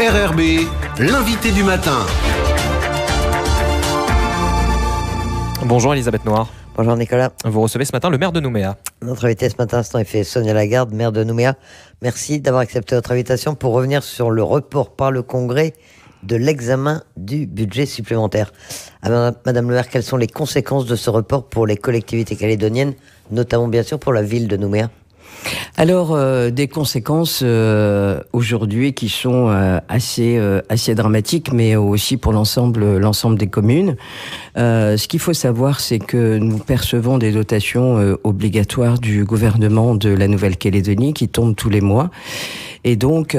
RRB, l'invité du matin. Bonjour Elisabeth Noir. Bonjour Nicolas. Vous recevez ce matin le maire de Nouméa. Notre invité ce matin, c'est Sonia Lagarde, maire de Nouméa. Merci d'avoir accepté notre invitation pour revenir sur le report par le Congrès de l'examen du budget supplémentaire. Ah, Madame le maire, quelles sont les conséquences de ce report pour les collectivités calédoniennes, notamment bien sûr pour la ville de Nouméa alors, euh, des conséquences euh, aujourd'hui qui sont euh, assez, assez dramatiques, mais aussi pour l'ensemble, l'ensemble des communes. ce qu'il faut savoir, c'est que nous percevons des dotations obligatoires du gouvernement de la Nouvelle-Calédonie qui tombent tous les mois. Et donc,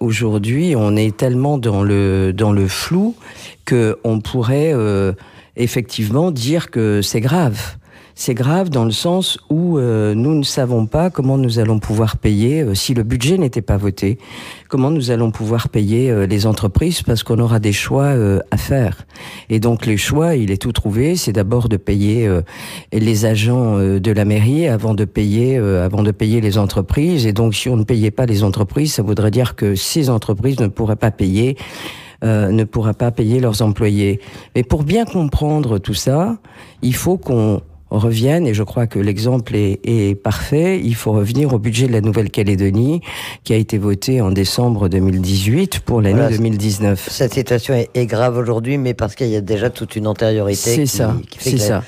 aujourd'hui, on est tellement dans le, dans le flou qu'on pourrait effectivement dire que c'est grave c'est grave dans le sens où euh, nous ne savons pas comment nous allons pouvoir payer, euh, si le budget n'était pas voté, comment nous allons pouvoir payer euh, les entreprises parce qu'on aura des choix à faire. Et donc les choix, il est tout trouvé, c'est d'abord de payer les agents de la mairie avant de payer avant de payer les entreprises et donc si on ne payait pas les entreprises, ça voudrait dire que ces entreprises ne pourraient pas payer ne pourra pas payer leurs employés. Mais pour bien comprendre tout ça, il faut qu'on reviennent, et je crois que l'exemple est, parfait, il faut revenir au budget de la Nouvelle-Calédonie qui a été voté en décembre 2018 pour l'année 2019. Cette situation est grave aujourd'hui, mais parce qu'il y a déjà toute une antériorité. C'est ça, c'est ça.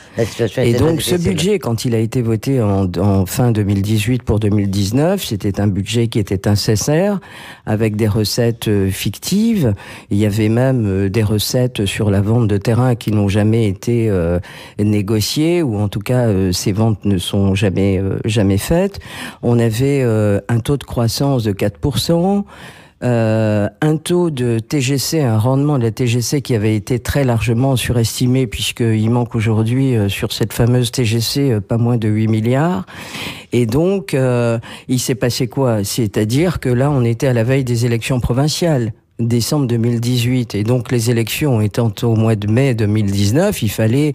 et donc ce budget, quand il a été voté en, fin 2018 pour 2019, c'était un budget qui était incessaire, avec des recettes euh, fictives. Il y avait même euh, des recettes sur la vente de terrain qui n'ont jamais été euh, négociées ou en tout cas, euh, ces ventes ne sont jamais euh, jamais faites. On avait euh, un taux de croissance de 4%. un taux de TGC, un rendement de la TGC qui avait été très largement surestimé puisqu'il manque aujourd'hui sur cette fameuse TGC pas moins de 8 milliards. Et donc, il s'est passé quoi C'est-à-dire que là, on était à la veille des élections provinciales décembre 2018 et donc les élections étant au mois de mai 2019, il fallait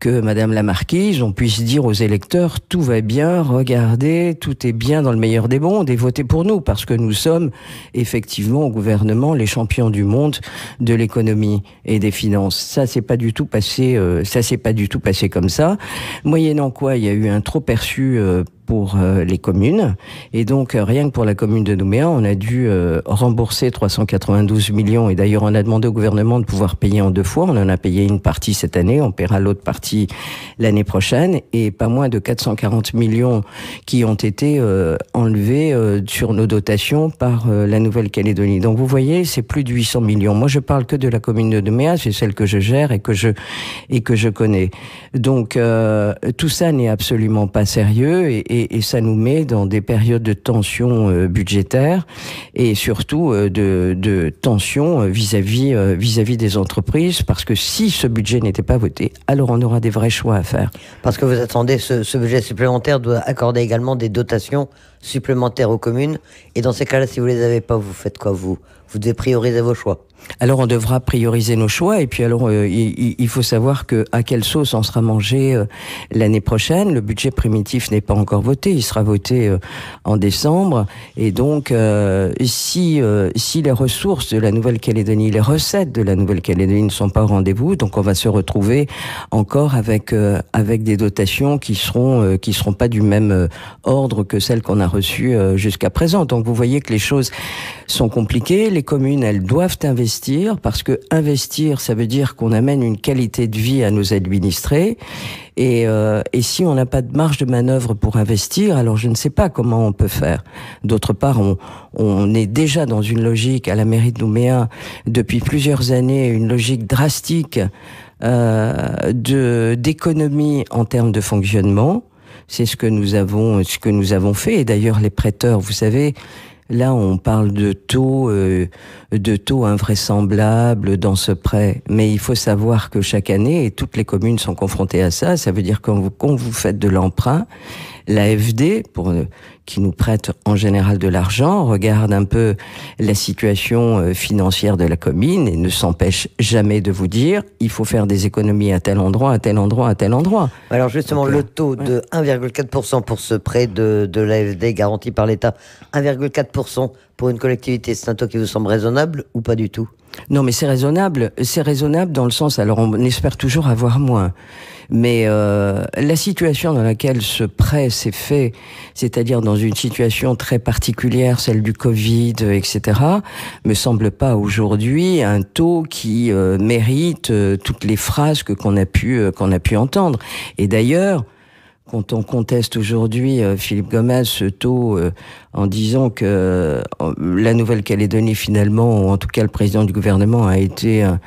que Madame la Marquise, on puisse dire aux électeurs tout va bien, regardez, tout est bien dans le meilleur des mondes et votez pour nous parce que nous sommes effectivement au gouvernement les champions du monde de l'économie et des finances. Ça c'est pas du tout passé, euh, ça s'est pas du tout passé comme ça. Moyennant quoi, il y a eu un trop perçu. Euh, pour euh, les communes. Et donc, euh, rien que pour la commune de Nouméa, on a dû euh, rembourser 392 millions. Et d'ailleurs, on a demandé au gouvernement de pouvoir payer en deux fois. On en a payé une partie cette année, on paiera l'autre partie l'année prochaine. Et pas moins de 440 millions qui ont été enlevés sur nos dotations par la Nouvelle-Calédonie. Donc, vous voyez, c'est plus de 800 millions. Moi, je parle que de la commune de Nouméa, c'est celle que je gère et que je, et que je connais. Donc, tout ça n'est absolument pas sérieux. et et, ça nous met dans des périodes de tension euh, budgétaire et surtout euh, de, tension euh, vis-à-vis vis-à-vis des entreprises parce que si ce budget n'était pas voté, alors on aura des vrais choix à faire. Parce que vous attendez ce, budget supplémentaire doit accorder également des dotations supplémentaires aux communes et dans ces cas-là, si vous les avez pas, vous faites quoi vous vous devez prioriser vos choix. Alors on devra prioriser nos choix et puis alors euh, il, faut savoir que à quelle sauce on sera mangé euh, l'année prochaine. Le budget primitif n'est pas encore voté, il sera voté euh, en décembre et donc si si les ressources de la Nouvelle-Calédonie, les recettes de la Nouvelle-Calédonie ne sont pas au rendez-vous, donc on va se retrouver encore avec avec des dotations qui seront qui seront pas du même ordre que celles qu'on a reçues jusqu'à présent. Donc vous voyez que les choses sont compliquées les communes, elles doivent investir parce que investir, ça veut dire qu'on amène une qualité de vie à nos administrés. Euh, et, si on n'a pas de marge de manœuvre pour investir, alors je ne sais pas comment on peut faire. D'autre part, on, est déjà dans une logique à la mairie de Nouméa depuis plusieurs années, une logique drastique euh, d'économie en termes de fonctionnement. C'est ce que nous avons, ce que nous avons fait. Et d'ailleurs, les prêteurs, vous savez, Là, on parle de taux, euh, de taux invraisemblables dans ce prêt. Mais il faut savoir que chaque année, et toutes les communes sont confrontées à ça, ça veut dire que vous, quand vous faites de l'emprunt, l'AFD, euh, qui nous prête en général de l'argent, regarde un peu la situation euh, financière de la commune et ne s'empêche jamais de vous dire il faut faire des économies à tel endroit, à tel endroit, à tel endroit. Alors justement, euh, le taux de 1,4% pour ce prêt de, de l'AFD garanti par l'État, 1,4% pour une collectivité, c'est un taux qui vous semble raisonnable ou pas du tout non, mais c'est raisonnable. C'est raisonnable dans le sens, alors on espère toujours avoir moins. Mais euh, la situation dans laquelle ce prêt s'est fait, c'est-à-dire dans une situation très particulière, celle du Covid, etc., me semble pas aujourd'hui un taux qui euh, mérite euh, toutes les phrases qu'on a pu qu'on a pu entendre. Et d'ailleurs, quand on conteste aujourd'hui euh, Philippe Gomez ce taux euh, en disant que euh, la Nouvelle-Calédonie finalement, ou en tout cas le président du gouvernement, a été un,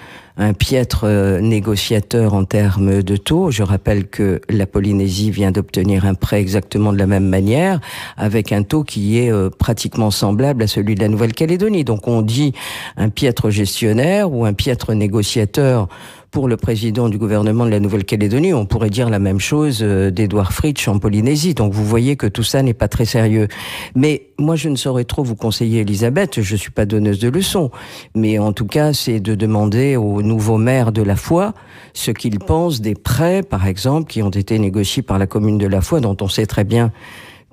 piètre négociateur en termes de taux. Je rappelle que la Polynésie vient d'obtenir un prêt exactement de la même manière, avec un taux qui est pratiquement semblable à celui de la Nouvelle-Calédonie. Donc on dit un piètre gestionnaire ou un piètre négociateur pour le président du gouvernement de la Nouvelle-Calédonie. On pourrait dire la même chose euh, d'Edouard Fritsch en Polynésie. Donc vous voyez que tout ça n'est pas très sérieux. Mais moi, je ne saurais trop vous conseiller, Elisabeth. Je suis pas donneuse de leçons. Mais en tout cas, c'est de demander au nouveau maire de La Foi ce qu'il pense des prêts, par exemple, qui ont été négociés par la commune de La Foi, dont on sait très bien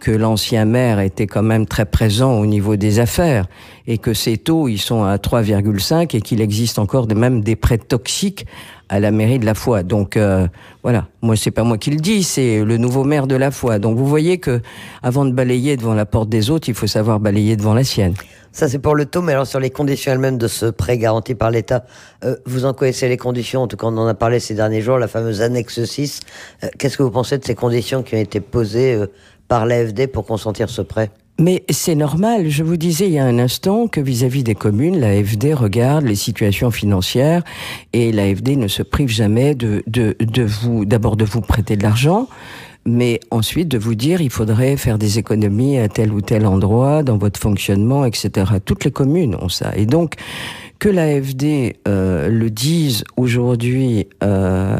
que l'ancien maire était quand même très présent au niveau des affaires et que ces taux, ils sont à 3,5 et qu'il existe encore même des prêts toxiques à la mairie de La Foi. Donc euh, voilà, moi c'est pas moi qui le dis, c'est le nouveau maire de La Foi. Donc vous voyez que avant de balayer devant la porte des autres, il faut savoir balayer devant la sienne. Ça c'est pour le taux, mais alors sur les conditions elles-mêmes de ce prêt garanti par l'État, euh, vous en connaissez les conditions, en tout cas on en a parlé ces derniers jours, la fameuse annexe 6. Euh, qu'est-ce que vous pensez de ces conditions qui ont été posées par l'AFD pour consentir ce prêt mais c'est normal, je vous disais il y a un instant que vis-à-vis des communes, l'AFD regarde les situations financières et l'AFD ne se prive jamais de, de, de vous, d'abord de vous prêter de l'argent, mais ensuite de vous dire il faudrait faire des économies à tel ou tel endroit, dans votre fonctionnement, etc. Toutes les communes ont ça. Et donc, que l'AFD euh, le dise aujourd'hui euh,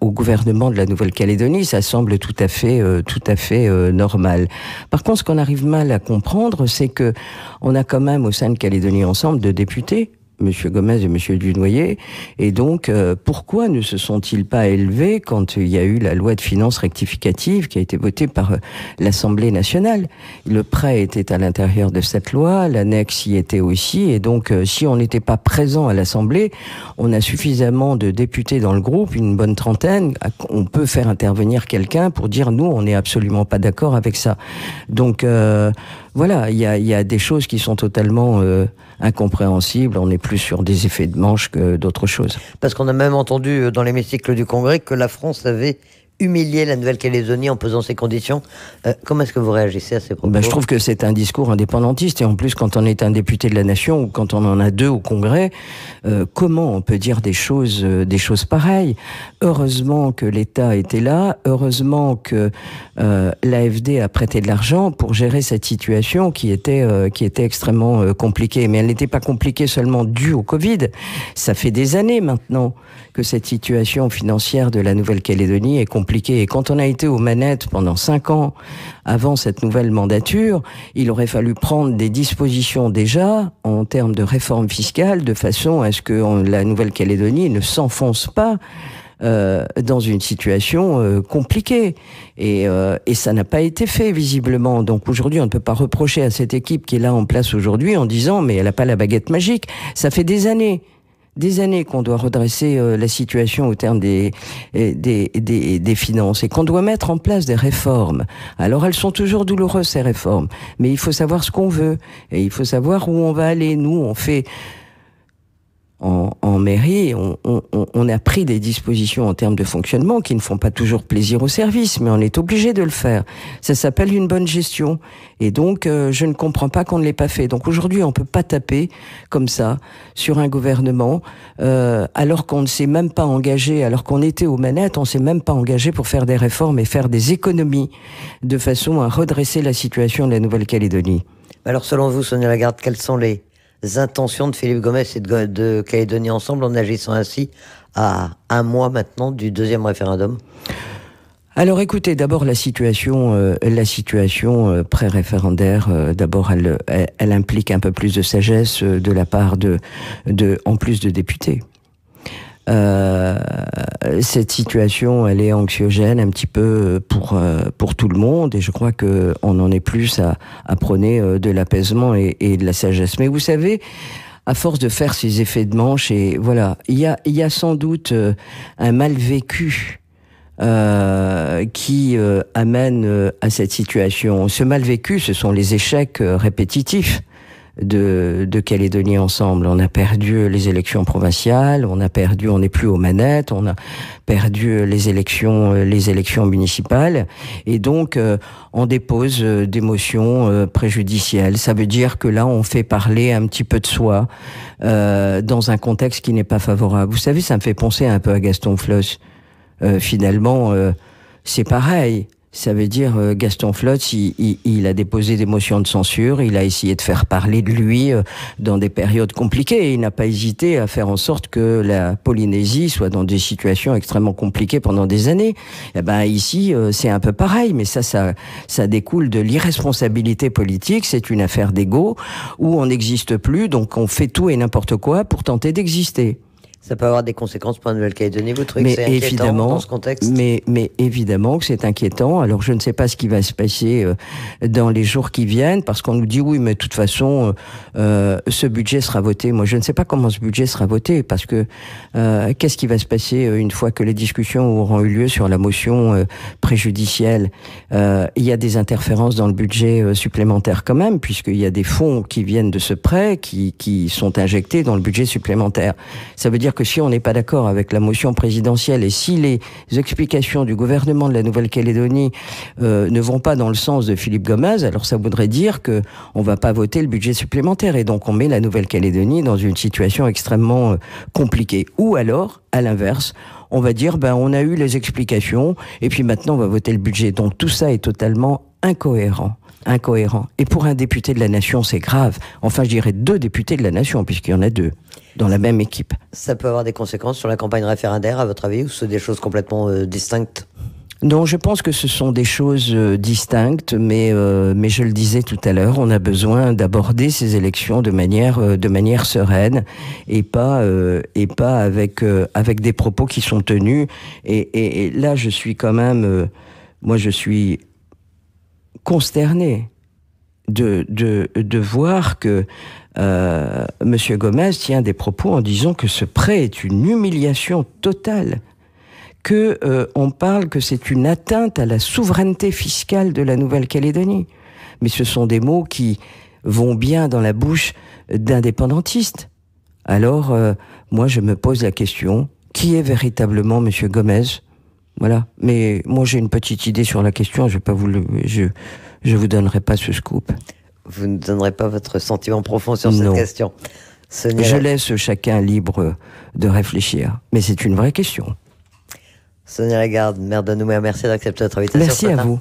au gouvernement de la Nouvelle-Calédonie, ça semble tout à fait, euh, tout à fait normal. Par contre, ce qu'on arrive mal à comprendre, c'est que on a quand même au sein de Calédonie Ensemble de députés Monsieur Gomez et Monsieur Dunoyer. Et donc, euh, pourquoi ne se sont-ils pas élevés quand il y a eu la loi de finances rectificative qui a été votée par euh, l'Assemblée nationale Le prêt était à l'intérieur de cette loi, l'annexe y était aussi. Et donc, euh, si on n'était pas présent à l'Assemblée, on a suffisamment de députés dans le groupe, une bonne trentaine. On peut faire intervenir quelqu'un pour dire nous, on n'est absolument pas d'accord avec ça. Donc voilà, il y a, des choses qui sont totalement euh, incompréhensibles. On est plus sur des effets de manche que d'autres choses. Parce qu'on a même entendu euh, dans l'hémicycle du Congrès que la France avait humilier la Nouvelle-Calédonie en posant ces conditions. Euh, comment est-ce que vous réagissez à ces propos ben, Je trouve que c'est un discours indépendantiste. Et en plus, quand on est un député de la nation ou quand on en a deux au Congrès, euh, comment on peut dire des choses, euh, des choses pareilles Heureusement que l'État était là. Heureusement que l'AFD a prêté de l'argent pour gérer cette situation qui était, qui était extrêmement compliquée. Mais elle n'était pas compliquée seulement due au Covid. Ça fait des années maintenant que cette situation financière de la Nouvelle-Calédonie est compliquée et quand on a été aux manettes pendant cinq ans avant cette nouvelle mandature, il aurait fallu prendre des dispositions déjà en termes de réforme fiscale de façon à ce que la Nouvelle-Calédonie ne s'enfonce pas euh, dans une situation euh, compliquée. Et, euh, et ça n'a pas été fait, visiblement. Donc aujourd'hui, on ne peut pas reprocher à cette équipe qui est là en place aujourd'hui en disant, mais elle n'a pas la baguette magique. Ça fait des années des années qu'on doit redresser euh, la situation au terme des, euh, des, des, des finances et qu'on doit mettre en place des réformes. Alors elles sont toujours douloureuses, ces réformes, mais il faut savoir ce qu'on veut et il faut savoir où on va aller. Nous, on fait mairie, on, a pris des dispositions en termes de fonctionnement qui ne font pas toujours plaisir au service, mais on est obligé de le faire. Ça s'appelle une bonne gestion. Et donc, euh, je ne comprends pas qu'on ne l'ait pas fait. Donc aujourd'hui, on peut pas taper comme ça sur un gouvernement euh, alors qu'on ne s'est même pas engagé, alors qu'on était aux manettes, on s'est même pas engagé pour faire des réformes et faire des économies de façon à redresser la situation de la Nouvelle-Calédonie. Alors selon vous, Sonia Lagarde, quelles sont les intentions de Philippe Gomes et de, Calédonie Ensemble en agissant ainsi à un mois maintenant du deuxième référendum alors écoutez, d'abord la situation, euh, la situation euh, pré-référendaire, euh, d'abord elle, elle, implique un peu plus de sagesse de la part de, de en plus de députés. Euh, cette situation, elle est anxiogène un petit peu pour euh, pour tout le monde, et je crois que on en est plus à, à prôner euh, de l'apaisement et, de la sagesse. Mais vous savez à force de faire ces effets de manche et voilà, il y a, il y a sans doute un mal vécu euh, qui amène à cette situation. Ce mal vécu, ce sont les échecs répétitifs de, de Calédonie ensemble. On a perdu les élections provinciales, on a perdu, on n'est plus aux manettes, on a perdu les élections, euh, les élections municipales, et donc euh, on dépose euh, des motions préjudicielles. Ça veut dire que là, on fait parler un petit peu de soi dans un contexte qui n'est pas favorable. Vous savez, ça me fait penser un peu à Gaston Floss. finalement, c'est pareil. Ça veut dire euh, Gaston Flotte il, il, a déposé des motions de censure, il a essayé de faire parler de lui euh, dans des périodes compliquées. Et il n'a pas hésité à faire en sorte que la Polynésie soit dans des situations extrêmement compliquées pendant des années. Et eh ben ici, euh, c'est un peu pareil, mais ça, ça, ça découle de l'irresponsabilité politique. C'est une affaire d'ego où on n'existe plus, donc on fait tout et n'importe quoi pour tenter d'exister. Ça peut avoir des conséquences pour un nouvel calédonie vous trouvez mais que c'est inquiétant dans ce contexte mais, mais évidemment que c'est inquiétant. Alors je ne sais pas ce qui va se passer euh, dans les jours qui viennent, parce qu'on nous dit oui, mais de toute façon, euh, euh, ce budget sera voté. Moi, je ne sais pas comment ce budget sera voté, parce que qu'est-ce qui va se passer une fois que les discussions auront eu lieu sur la motion préjudicielle Il y a des interférences dans le budget supplémentaire quand même, puisqu'il y a des fonds qui viennent de ce prêt, qui, qui sont injectés dans le budget supplémentaire. Ça veut dire que si on n'est pas d'accord avec la motion présidentielle et si les explications du gouvernement de la Nouvelle-Calédonie euh, ne vont pas dans le sens de Philippe Gomez, alors ça voudrait dire que on va pas voter le budget supplémentaire et donc on met la Nouvelle-Calédonie dans une situation extrêmement euh, compliquée. Ou alors, à l'inverse, on va dire ben on a eu les explications et puis maintenant on va voter le budget. Donc tout ça est totalement incohérent. Incohérent. Et pour un député de la nation, c'est grave. Enfin, je dirais deux députés de la nation, puisqu'il y en a deux dans la même équipe. Ça peut avoir des conséquences sur la campagne référendaire, à votre avis, ou ce sont des choses complètement euh, distinctes non, je pense que ce sont des choses euh, distinctes, mais euh, mais je le disais tout à l'heure, on a besoin d'aborder ces élections de manière de manière sereine et pas et pas avec avec des propos qui sont tenus. et là, je suis quand même, moi, je suis consterné de, de, de voir que euh, M. Gomez tient des propos en disant que ce prêt est une humiliation totale, que euh, on parle que c'est une atteinte à la souveraineté fiscale de la Nouvelle-Calédonie. Mais ce sont des mots qui vont bien dans la bouche d'indépendantistes. Alors, euh, moi, je me pose la question qui est véritablement M. Gomez voilà. Mais moi, j'ai une petite idée sur la question. Je vais pas vous je, vous donnerai pas ce scoop. Vous ne donnerez pas votre sentiment profond sur cette question. je laisse chacun libre de réfléchir. Mais c'est une vraie question. Sonia Lagarde, maire de Nouméa, merci d'accepter notre invitation. Merci à vous.